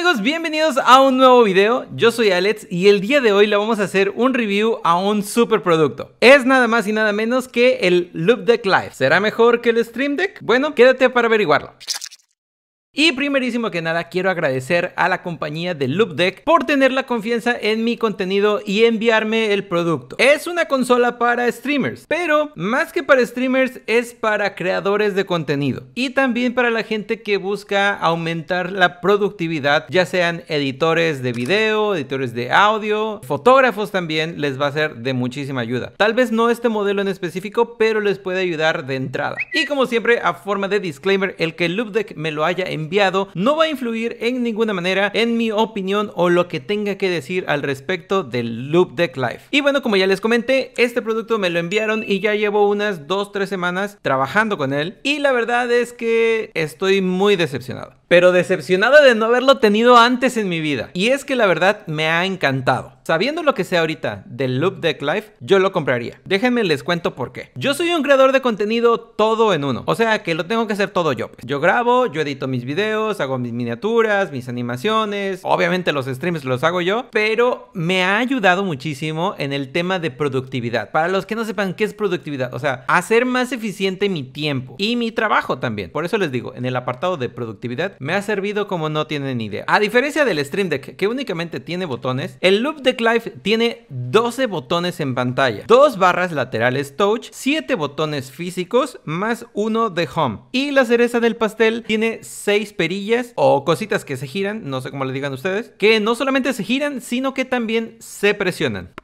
amigos? Bienvenidos a un nuevo video. Yo soy Alex y el día de hoy le vamos a hacer un review a un super producto. Es nada más y nada menos que el Loop Deck Live. ¿Será mejor que el Stream Deck? Bueno, quédate para averiguarlo. Y primerísimo que nada quiero agradecer a la compañía de Loopdeck por tener la confianza en mi contenido y enviarme el producto. Es una consola para streamers, pero más que para streamers es para creadores de contenido y también para la gente que busca aumentar la productividad, ya sean editores de video, editores de audio, fotógrafos también les va a ser de muchísima ayuda. Tal vez no este modelo en específico, pero les puede ayudar de entrada. Y como siempre, a forma de disclaimer, el que Loopdeck me lo haya enviado enviado no va a influir en ninguna manera en mi opinión o lo que tenga que decir al respecto del Loop Deck Life. Y bueno, como ya les comenté, este producto me lo enviaron y ya llevo unas 2-3 semanas trabajando con él y la verdad es que estoy muy decepcionado pero decepcionada de no haberlo tenido antes en mi vida. Y es que la verdad me ha encantado. Sabiendo lo que sé ahorita del Loop Deck Life, yo lo compraría. Déjenme les cuento por qué. Yo soy un creador de contenido todo en uno. O sea que lo tengo que hacer todo yo. Pues. Yo grabo, yo edito mis videos, hago mis miniaturas, mis animaciones. Obviamente los streams los hago yo. Pero me ha ayudado muchísimo en el tema de productividad. Para los que no sepan qué es productividad. O sea, hacer más eficiente mi tiempo y mi trabajo también. Por eso les digo, en el apartado de productividad me ha servido como no tienen idea. A diferencia del Stream Deck, que únicamente tiene botones, el Loop Deck Live tiene 12 botones en pantalla, dos barras laterales touch, 7 botones físicos, más uno de home. Y la cereza del pastel tiene 6 perillas o cositas que se giran, no sé cómo le digan ustedes, que no solamente se giran, sino que también se presionan.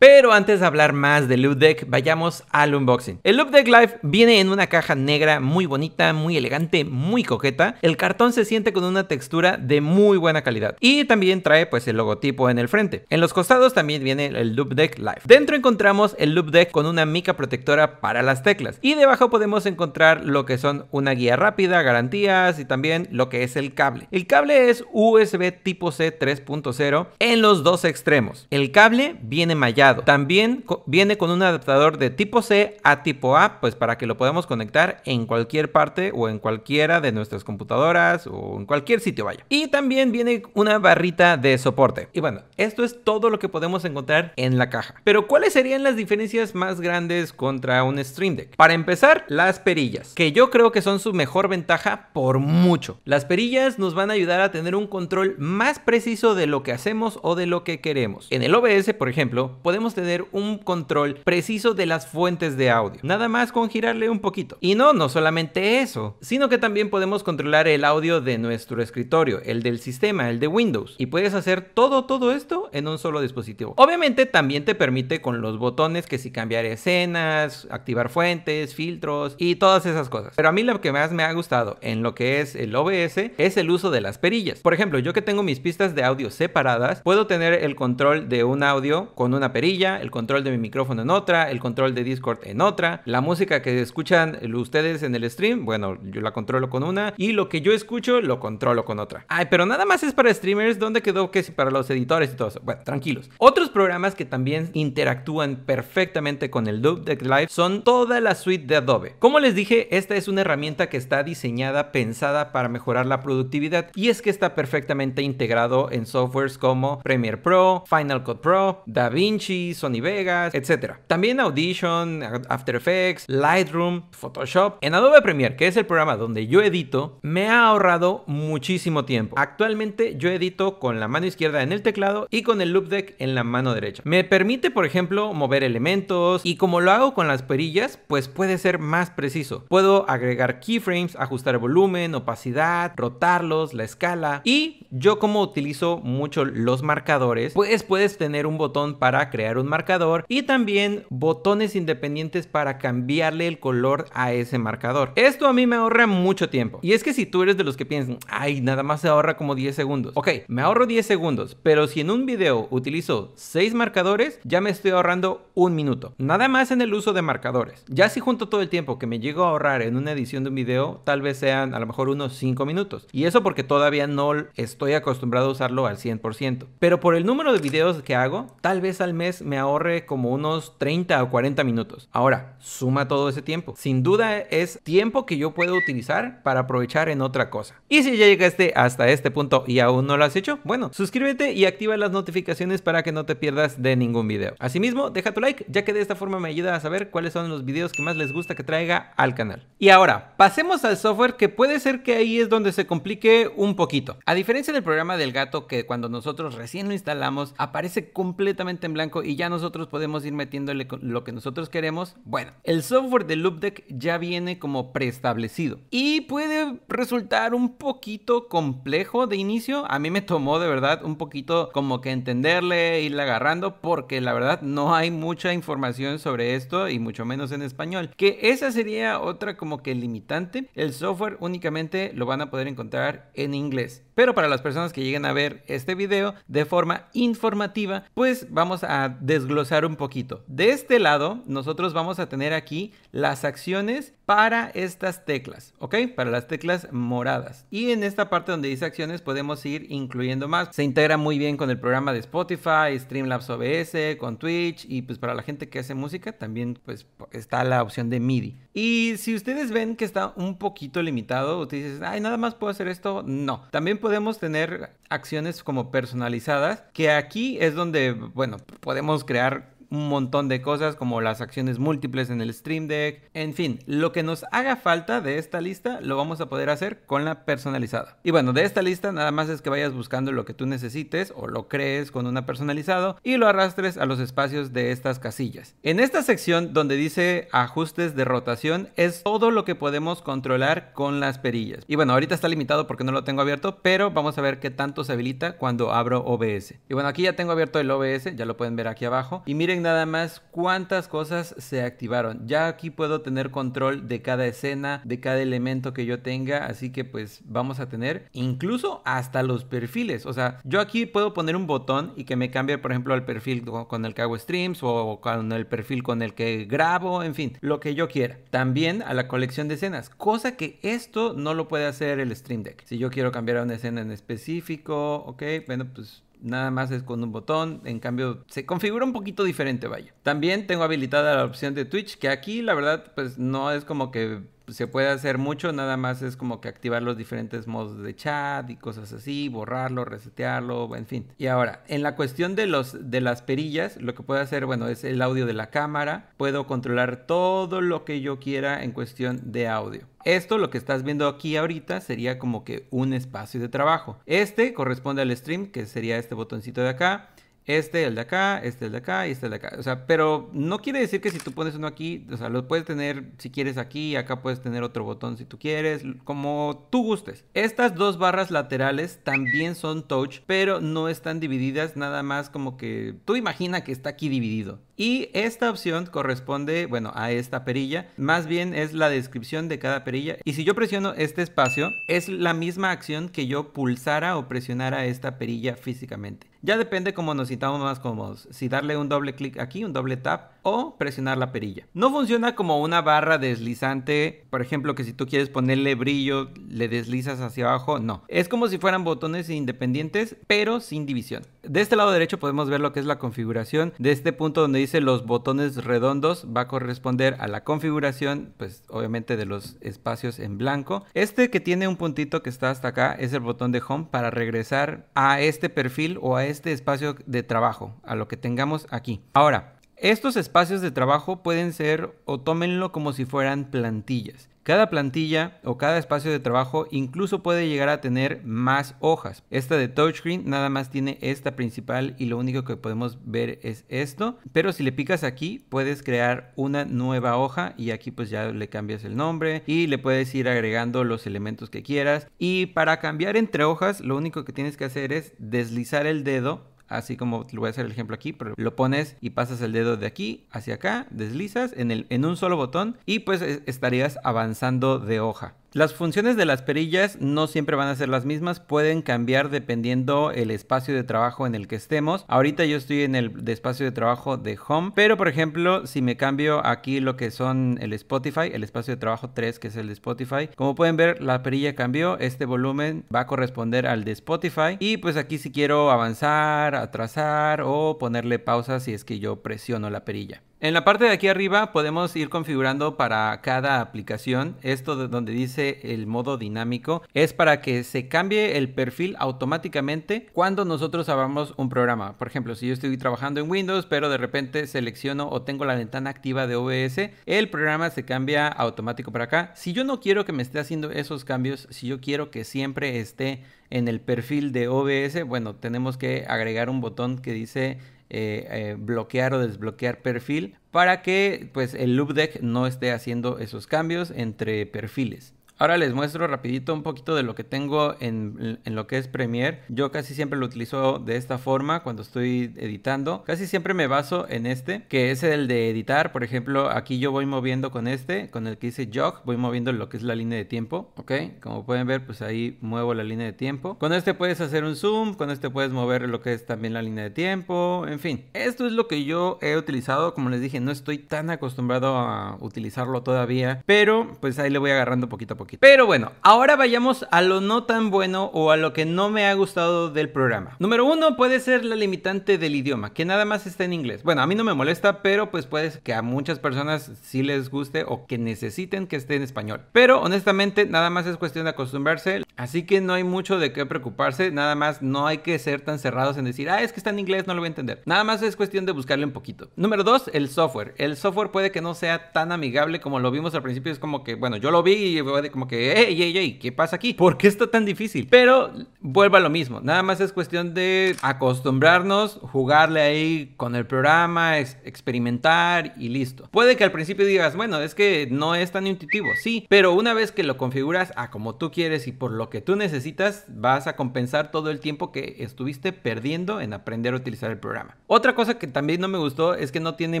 Pero antes de hablar más del Loop Deck, vayamos al unboxing. El Loop Deck Live viene en una caja negra muy bonita, muy elegante, muy coqueta. El cartón se siente con una textura de muy buena calidad. Y también trae pues el logotipo en el frente. En los costados también viene el Loop Deck Live. Dentro encontramos el Loop Deck con una mica protectora para las teclas. Y debajo podemos encontrar lo que son una guía rápida, garantías y también lo que es el cable. El cable es USB tipo C 3.0 en los dos extremos. El cable viene mallado también viene con un adaptador de tipo C a tipo A, pues para que lo podamos conectar en cualquier parte o en cualquiera de nuestras computadoras o en cualquier sitio vaya. Y también viene una barrita de soporte. Y bueno, esto es todo lo que podemos encontrar en la caja. Pero ¿cuáles serían las diferencias más grandes contra un Stream Deck? Para empezar, las perillas, que yo creo que son su mejor ventaja por mucho. Las perillas nos van a ayudar a tener un control más preciso de lo que hacemos o de lo que queremos. En el OBS, por ejemplo, podemos tener un control preciso de las fuentes de audio. Nada más con girarle un poquito. Y no, no solamente eso, sino que también podemos controlar el audio de nuestro escritorio, el del sistema, el de Windows. Y puedes hacer todo, todo esto en un solo dispositivo. Obviamente también te permite con los botones que si cambiar escenas, activar fuentes, filtros y todas esas cosas. Pero a mí lo que más me ha gustado en lo que es el OBS es el uso de las perillas. Por ejemplo, yo que tengo mis pistas de audio separadas, puedo tener el control de un audio con una perilla el control de mi micrófono en otra, el control de Discord en otra, la música que escuchan ustedes en el stream, bueno, yo la controlo con una y lo que yo escucho lo controlo con otra. Ay, pero nada más es para streamers, ¿dónde quedó que si para los editores y todo eso? Bueno, tranquilos. Otros programas que también interactúan perfectamente con el Loop Deck Live son toda la suite de Adobe. Como les dije, esta es una herramienta que está diseñada, pensada para mejorar la productividad y es que está perfectamente integrado en softwares como Premiere Pro, Final Cut Pro, DaVinci, Sony Vegas, etc. También Audition, After Effects, Lightroom, Photoshop. En Adobe Premiere, que es el programa donde yo edito, me ha ahorrado muchísimo tiempo. Actualmente yo edito con la mano izquierda en el teclado y con el loop deck en la mano derecha. Me permite, por ejemplo, mover elementos y como lo hago con las perillas, pues puede ser más preciso. Puedo agregar keyframes, ajustar volumen, opacidad, rotarlos, la escala y yo como utilizo mucho los marcadores, pues puedes tener un botón para crear un marcador y también botones independientes para cambiarle el color a ese marcador. Esto a mí me ahorra mucho tiempo. Y es que si tú eres de los que piensan, ay, nada más se ahorra como 10 segundos. Ok, me ahorro 10 segundos, pero si en un video utilizo 6 marcadores, ya me estoy ahorrando un minuto. Nada más en el uso de marcadores. Ya si junto todo el tiempo que me llego a ahorrar en una edición de un video, tal vez sean a lo mejor unos 5 minutos. Y eso porque todavía no estoy acostumbrado a usarlo al 100%. Pero por el número de videos que hago, tal vez al mes me ahorre como unos 30 o 40 minutos. Ahora, suma todo ese tiempo. Sin duda es tiempo que yo puedo utilizar para aprovechar en otra cosa. Y si ya llegaste hasta este punto y aún no lo has hecho, bueno, suscríbete y activa las notificaciones para que no te pierdas de ningún video. Asimismo, deja tu like, ya que de esta forma me ayuda a saber cuáles son los videos que más les gusta que traiga al canal. Y ahora, pasemos al software que puede ser que ahí es donde se complique un poquito. A diferencia del programa del gato que cuando nosotros recién lo instalamos aparece completamente en blanco y ya nosotros podemos ir metiéndole lo que nosotros queremos. Bueno, el software de LoopDeck ya viene como preestablecido y puede resultar un poquito complejo de inicio. A mí me tomó de verdad un poquito como que entenderle, ir agarrando, porque la verdad no hay mucha información sobre esto y mucho menos en español. Que esa sería otra como que limitante. El software únicamente lo van a poder encontrar en inglés. Pero para las personas que lleguen a ver este video de forma informativa, pues vamos a desglosar un poquito. De este lado, nosotros vamos a tener aquí las acciones para estas teclas, ¿ok? Para las teclas moradas. Y en esta parte donde dice acciones podemos ir incluyendo más. Se integra muy bien con el programa de Spotify, Streamlabs OBS, con Twitch y pues para la gente que hace música también pues está la opción de MIDI. Y si ustedes ven que está un poquito limitado, ustedes dicen, ay, nada más puedo hacer esto, no. También podemos tener acciones como personalizadas, que aquí es donde, bueno, podemos podemos crear un montón de cosas como las acciones múltiples en el Stream Deck. En fin, lo que nos haga falta de esta lista lo vamos a poder hacer con la personalizada. Y bueno, de esta lista nada más es que vayas buscando lo que tú necesites o lo crees con una personalizado y lo arrastres a los espacios de estas casillas. En esta sección donde dice ajustes de rotación es todo lo que podemos controlar con las perillas. Y bueno, ahorita está limitado porque no lo tengo abierto, pero vamos a ver qué tanto se habilita cuando abro OBS. Y bueno, aquí ya tengo abierto el OBS, ya lo pueden ver aquí abajo. Y miren nada más cuántas cosas se activaron. Ya aquí puedo tener control de cada escena, de cada elemento que yo tenga, así que pues vamos a tener incluso hasta los perfiles. O sea, yo aquí puedo poner un botón y que me cambie, por ejemplo, al perfil con el que hago streams o con el perfil con el que grabo, en fin, lo que yo quiera. También a la colección de escenas, cosa que esto no lo puede hacer el Stream Deck. Si yo quiero cambiar a una escena en específico, ok, bueno, pues Nada más es con un botón, en cambio se configura un poquito diferente, vaya. También tengo habilitada la opción de Twitch, que aquí la verdad pues no es como que se pueda hacer mucho, nada más es como que activar los diferentes modos de chat y cosas así, borrarlo, resetearlo, en fin. Y ahora, en la cuestión de, los, de las perillas, lo que puedo hacer, bueno, es el audio de la cámara, puedo controlar todo lo que yo quiera en cuestión de audio. Esto lo que estás viendo aquí ahorita sería como que un espacio de trabajo. Este corresponde al stream, que sería este botoncito de acá este, el de acá, este, el de acá y este, el de acá. O sea, pero no quiere decir que si tú pones uno aquí, o sea, lo puedes tener si quieres aquí, acá puedes tener otro botón si tú quieres, como tú gustes. Estas dos barras laterales también son touch, pero no están divididas, nada más como que tú imagina que está aquí dividido. Y esta opción corresponde, bueno, a esta perilla. Más bien es la descripción de cada perilla. Y si yo presiono este espacio, es la misma acción que yo pulsara o presionara esta perilla físicamente. Ya depende cómo nos sintamos más cómodos. Si darle un doble clic aquí, un doble tap o presionar la perilla. No funciona como una barra deslizante, por ejemplo, que si tú quieres ponerle brillo, le deslizas hacia abajo, no. Es como si fueran botones independientes, pero sin división. De este lado derecho podemos ver lo que es la configuración. De este punto donde dice los botones redondos va a corresponder a la configuración, pues obviamente de los espacios en blanco. Este que tiene un puntito que está hasta acá es el botón de home para regresar a este perfil o a este espacio de trabajo, a lo que tengamos aquí. Ahora, estos espacios de trabajo pueden ser o tómenlo como si fueran plantillas. Cada plantilla o cada espacio de trabajo incluso puede llegar a tener más hojas. Esta de touchscreen nada más tiene esta principal y lo único que podemos ver es esto. Pero si le picas aquí puedes crear una nueva hoja y aquí pues ya le cambias el nombre y le puedes ir agregando los elementos que quieras. Y para cambiar entre hojas lo único que tienes que hacer es deslizar el dedo así como lo voy a hacer el ejemplo aquí, pero lo pones y pasas el dedo de aquí hacia acá, deslizas en, el, en un solo botón y pues estarías avanzando de hoja. Las funciones de las perillas no siempre van a ser las mismas, pueden cambiar dependiendo el espacio de trabajo en el que estemos. Ahorita yo estoy en el espacio de trabajo de home, pero por ejemplo, si me cambio aquí lo que son el Spotify, el espacio de trabajo 3 que es el de Spotify, como pueden ver la perilla cambió, este volumen va a corresponder al de Spotify y pues aquí si quiero avanzar, atrasar o ponerle pausa si es que yo presiono la perilla. En la parte de aquí arriba podemos ir configurando para cada aplicación. Esto de donde dice el modo dinámico es para que se cambie el perfil automáticamente cuando nosotros abramos un programa. Por ejemplo, si yo estoy trabajando en Windows, pero de repente selecciono o tengo la ventana activa de OBS, el programa se cambia automático para acá. Si yo no quiero que me esté haciendo esos cambios, si yo quiero que siempre esté en el perfil de OBS, bueno, tenemos que agregar un botón que dice eh, eh, bloquear o desbloquear perfil para que pues el loop deck no esté haciendo esos cambios entre perfiles. Ahora les muestro rapidito un poquito de lo que tengo en, lo que es Premiere. Yo casi siempre lo utilizo de esta forma cuando estoy editando. Casi siempre me baso en este, que es el de editar. Por ejemplo, aquí yo voy moviendo con este, con el que dice jog, voy moviendo lo que es la línea de tiempo. Ok, como pueden ver, pues ahí muevo la línea de tiempo. Con este puedes hacer un zoom, con este puedes mover lo que es también la línea de tiempo, en fin. Esto es lo que yo he utilizado. Como les dije, no estoy tan acostumbrado a utilizarlo todavía, pero pues ahí le voy agarrando poquito a poquito. Pero bueno, ahora vayamos a lo no tan bueno o a lo que no me ha gustado del programa. Número uno puede ser la limitante del idioma, que nada más está en inglés. Bueno, a mí no me molesta, pero pues puede que a muchas personas sí les guste o que necesiten que esté en español. Pero honestamente, nada más es cuestión de acostumbrarse, así que no hay mucho de qué preocuparse, nada más no hay que ser tan cerrados en decir, ah, es que está en inglés, no lo voy a entender. Nada más es cuestión de buscarle un poquito. Número dos, el software. El software puede que no sea tan amigable como lo vimos al principio, es como que, bueno, yo lo vi y voy de como que, hey, hey, hey, ¿qué pasa aquí? ¿Por qué está tan difícil? Pero vuelva a lo mismo, nada más es cuestión de acostumbrarnos, jugarle ahí con el programa, experimentar y listo. Puede que al principio digas, bueno, es que no es tan intuitivo, sí, pero una vez que lo configuras a como tú quieres y por lo que tú necesitas, vas a compensar todo el tiempo que estuviste perdiendo en aprender a utilizar el programa. Otra cosa que también no me gustó es que no tiene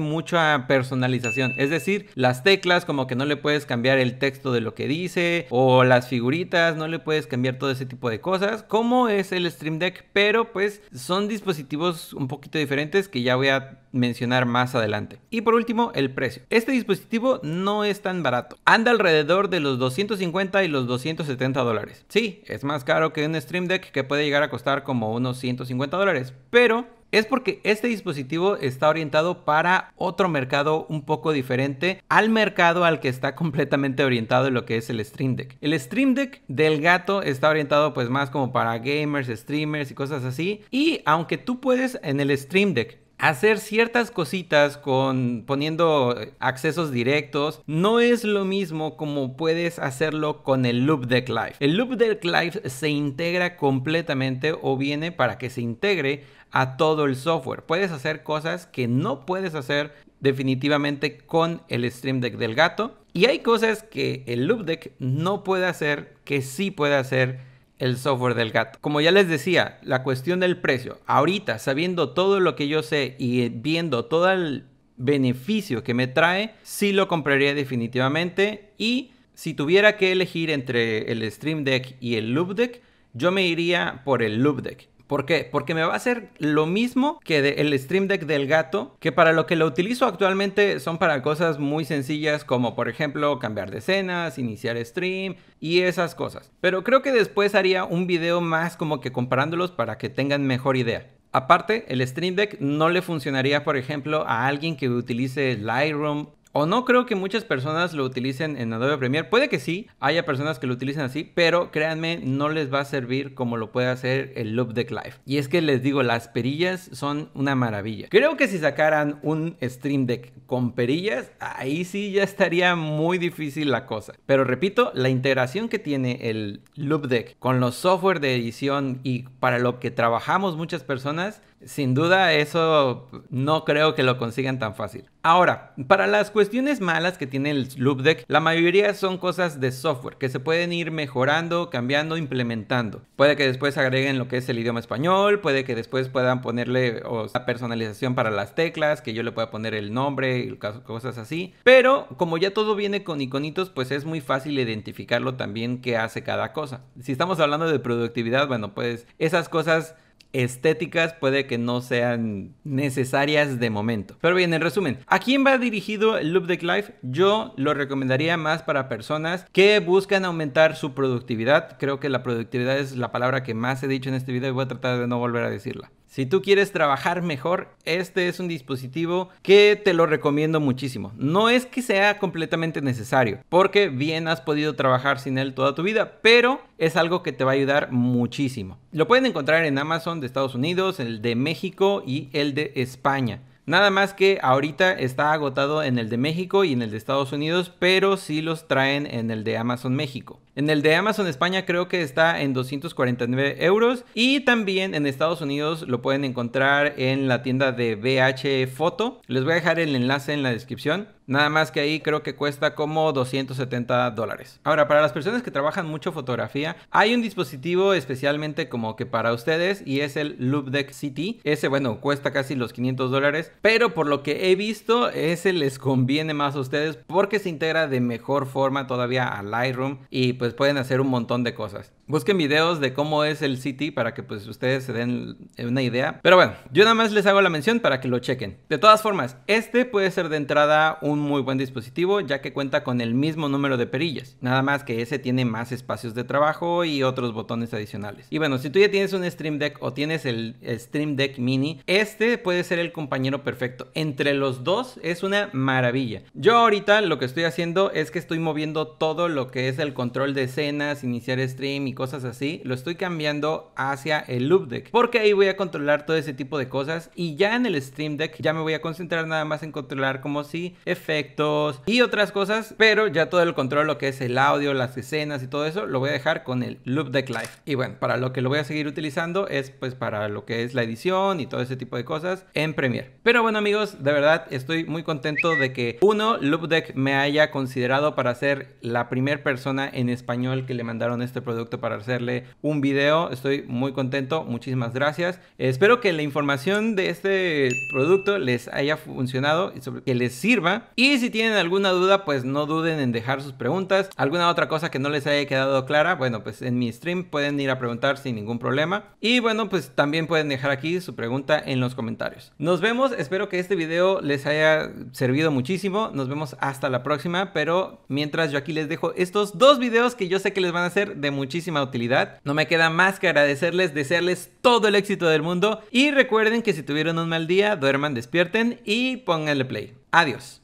mucha personalización, es decir, las teclas como que no le puedes cambiar el texto de lo que dice, o las figuritas, no le puedes cambiar todo ese tipo de cosas, como es el Stream Deck, pero pues son dispositivos un poquito diferentes que ya voy a mencionar más adelante. Y por último, el precio. Este dispositivo no es tan barato. Anda alrededor de los 250 y los 270 dólares. Sí, es más caro que un Stream Deck que puede llegar a costar como unos 150 dólares, pero es porque este dispositivo está orientado para otro mercado un poco diferente al mercado al que está completamente orientado lo que es el Stream Deck. El Stream Deck del gato está orientado pues más como para gamers, streamers y cosas así. Y aunque tú puedes en el Stream Deck hacer ciertas cositas con poniendo accesos directos no es lo mismo como puedes hacerlo con el Loop Deck Live. El Loop Deck Live se integra completamente o viene para que se integre a todo el software. Puedes hacer cosas que no puedes hacer definitivamente con el Stream Deck del gato. Y hay cosas que el Loop Deck no puede hacer que sí puede hacer el software del gato. Como ya les decía, la cuestión del precio. Ahorita, sabiendo todo lo que yo sé y viendo todo el beneficio que me trae, si lo compraría definitivamente. Y si tuviera que elegir entre el Stream Deck y el Loop Deck, yo me iría por el Loop Deck. ¿Por qué? Porque me va a hacer lo mismo que el Stream Deck del gato, que para lo que lo utilizo actualmente son para cosas muy sencillas como por ejemplo cambiar de escenas, iniciar stream y esas cosas. Pero creo que después haría un video más como que comparándolos para que tengan mejor idea. Aparte, el Stream Deck no le funcionaría, por ejemplo, a alguien que utilice Lightroom o no creo que muchas personas lo utilicen en Adobe Premiere. Puede que sí, haya personas que lo utilicen así, pero créanme, no les va a servir como lo puede hacer el Loop Deck Live. Y es que les digo, las perillas son una maravilla. Creo que si sacaran un Stream Deck con perillas, ahí sí ya estaría muy difícil la cosa. Pero repito, la integración que tiene el Loop Deck con los software de edición y para lo que trabajamos muchas personas sin duda, eso no creo que lo consigan tan fácil. Ahora, para las cuestiones malas que tiene el Loop Deck, la mayoría son cosas de software que se pueden ir mejorando, cambiando, implementando. Puede que después agreguen lo que es el idioma español, puede que después puedan ponerle la personalización para las teclas, que yo le pueda poner el nombre, cosas así. Pero como ya todo viene con iconitos, pues es muy fácil identificarlo también qué hace cada cosa. Si estamos hablando de productividad, bueno, pues esas cosas estéticas puede que no sean necesarias de momento. Pero bien, en resumen, ¿a quién va dirigido el Loop Deck Life? Yo lo recomendaría más para personas que buscan aumentar su productividad. Creo que la productividad es la palabra que más he dicho en este video y voy a tratar de no volver a decirla. Si tú quieres trabajar mejor, este es un dispositivo que te lo recomiendo muchísimo. No es que sea completamente necesario, porque bien has podido trabajar sin él toda tu vida, pero es algo que te va a ayudar muchísimo. Lo pueden encontrar en Amazon de Estados Unidos, el de México y el de España. Nada más que ahorita está agotado en el de México y en el de Estados Unidos, pero sí los traen en el de Amazon México. En el de Amazon España creo que está en 249 euros y también en Estados Unidos lo pueden encontrar en la tienda de BH Photo Les voy a dejar el enlace en la descripción. Nada más que ahí creo que cuesta como 270 dólares. Ahora, para las personas que trabajan mucho fotografía, hay un dispositivo especialmente como que para ustedes y es el Loopdeck City. Ese, bueno, cuesta casi los 500 dólares, pero por lo que he visto, ese les conviene más a ustedes porque se integra de mejor forma todavía a Lightroom y pues pueden hacer un montón de cosas. Busquen videos de cómo es el City para que pues ustedes se den una idea. Pero bueno, yo nada más les hago la mención para que lo chequen. De todas formas, este puede ser de entrada un muy buen dispositivo ya que cuenta con el mismo número de perillas. Nada más que ese tiene más espacios de trabajo y otros botones adicionales. Y bueno, si tú ya tienes un Stream Deck o tienes el Stream Deck Mini, este puede ser el compañero perfecto. Entre los dos es una maravilla. Yo ahorita lo que estoy haciendo es que estoy moviendo todo lo que es el control de escenas, iniciar stream y cosas así, lo estoy cambiando hacia el Loop Deck, porque ahí voy a controlar todo ese tipo de cosas y ya en el Stream Deck ya me voy a concentrar nada más en controlar como si efectos y otras cosas, pero ya todo el control, lo que es el audio, las escenas y todo eso, lo voy a dejar con el Loop Deck Live. Y bueno, para lo que lo voy a seguir utilizando es pues para lo que es la edición y todo ese tipo de cosas en Premiere. Pero bueno amigos, de verdad estoy muy contento de que uno, Loop Deck me haya considerado para ser la primera persona en este español que le mandaron este producto para hacerle un video. Estoy muy contento, muchísimas gracias. Espero que la información de este producto les haya funcionado y sobre que les sirva. Y si tienen alguna duda, pues no duden en dejar sus preguntas. Alguna otra cosa que no les haya quedado clara, bueno, pues en mi stream pueden ir a preguntar sin ningún problema. Y bueno, pues también pueden dejar aquí su pregunta en los comentarios. Nos vemos, espero que este video les haya servido muchísimo. Nos vemos hasta la próxima, pero mientras yo aquí les dejo estos dos videos que yo sé que les van a ser de muchísima utilidad. No me queda más que agradecerles, desearles todo el éxito del mundo y recuerden que si tuvieron un mal día, duerman, despierten y pónganle play. Adiós.